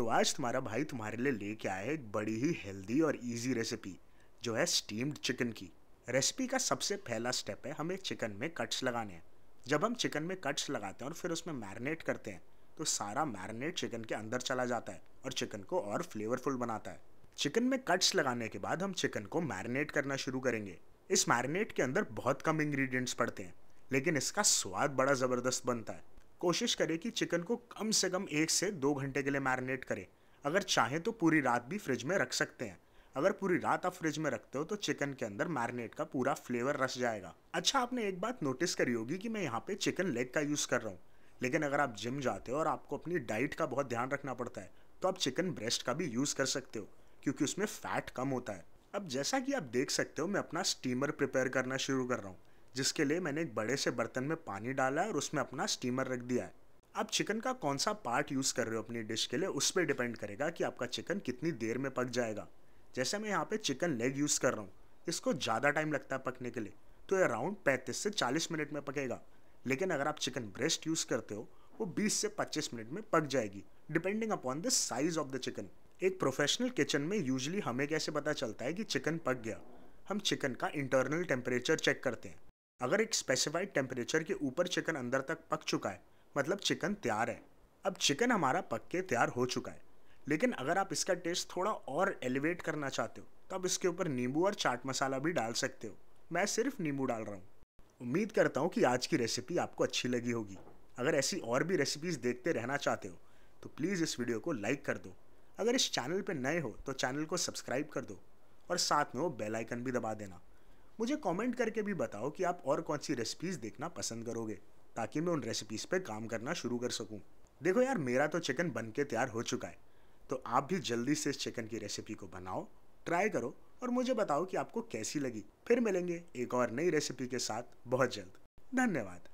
तो आज तुम्हारा भाई तुम्हारे लिए लेके आया है एक बड़ी ही हेल्दी और इजी रेसिपी जो है स्टीम्ड चिकन की रेसिपी का सबसे पहला स्टेप है हमें चिकन में कट्स लगाने हैं जब हम चिकन में कट्स लगाते हैं और फिर उसमें मैरिनेट करते हैं तो सारा मैरिनेट चिकन के अंदर चला जाता है और चिकन को और फ्लेवरफुल बनाता है चिकन में कट्स लगाने के बाद हम चिकन को मैरिनेट करना शुरू करेंगे इस मैरिनेट के अंदर बहुत कम इंग्रेडिएंट्स पड़ते हैं लेकिन इसका स्वाद बड़ा ज़बरदस्त बनता है कोशिश करें कि चिकन को कम से कम एक से दो घंटे के लिए मैरिनेट करें अगर चाहें तो पूरी रात भी फ्रिज में रख सकते हैं अगर पूरी रात आप फ्रिज में रखते हो तो चिकन के अंदर मैरिनेट का पूरा फ्लेवर रस जाएगा अच्छा आपने एक बात नोटिस करी होगी कि मैं यहाँ पे चिकन लेग का यूज़ कर रहा हूँ लेकिन अगर आप जिम जाते हो और आपको अपनी डाइट का बहुत ध्यान रखना पड़ता है तो आप चिकन ब्रेस्ट का भी यूज़ कर सकते हो क्योंकि उसमें फैट कम होता है अब जैसा कि आप देख सकते हो मैं अपना स्टीमर प्रिपेयर करना शुरू कर रहा हूँ जिसके लिए मैंने एक बड़े से बर्तन में पानी डाला और उसमें अपना स्टीमर रख दिया है आप चिकन का कौन सा पार्ट यूज़ कर रहे हो अपनी डिश के लिए उस पर डिपेंड करेगा कि आपका चिकन कितनी देर में पक जाएगा जैसे मैं यहाँ पे चिकन लेग यूज़ कर रहा हूँ इसको ज़्यादा टाइम लगता है पकने के लिए तो ये अराउंड 35 से 40 मिनट में पकेगा लेकिन अगर आप चिकन ब्रेस्ट यूज़ करते हो वो 20 से 25 मिनट में पक जाएगी depending upon the size of the chicken एक प्रोफेशनल किचन में यूजली हमें कैसे पता चलता है कि चिकन पक गया हम चिकन का इंटरनल टेम्परेचर चेक करते हैं अगर एक स्पेसिफाइड टेम्परेचर के ऊपर चिकन अंदर तक पक चुका है मतलब चिकन तैयार है अब चिकन हमारा पक के तैयार हो चुका है लेकिन अगर आप इसका टेस्ट थोड़ा और एलिवेट करना चाहते हो तो आप इसके ऊपर नींबू और चाट मसाला भी डाल सकते हो मैं सिर्फ नींबू डाल रहा हूँ उम्मीद करता हूँ कि आज की रेसिपी आपको अच्छी लगी होगी अगर ऐसी और भी रेसिपीज़ देखते रहना चाहते हो तो प्लीज़ इस वीडियो को लाइक कर दो अगर इस चैनल पर नए हो तो चैनल को सब्सक्राइब कर दो और साथ में वो बेल आइकन भी दबा देना मुझे कमेंट करके भी बताओ कि आप और कौन सी रेसिपीज़ देखना पसंद करोगे ताकि मैं उन रेसिपीज़ पे काम करना शुरू कर सकूँ देखो यार मेरा तो चिकन बन के तैयार हो चुका है तो आप भी जल्दी से इस चिकन की रेसिपी को बनाओ ट्राई करो और मुझे बताओ कि आपको कैसी लगी फिर मिलेंगे एक और नई रेसिपी के साथ बहुत जल्द धन्यवाद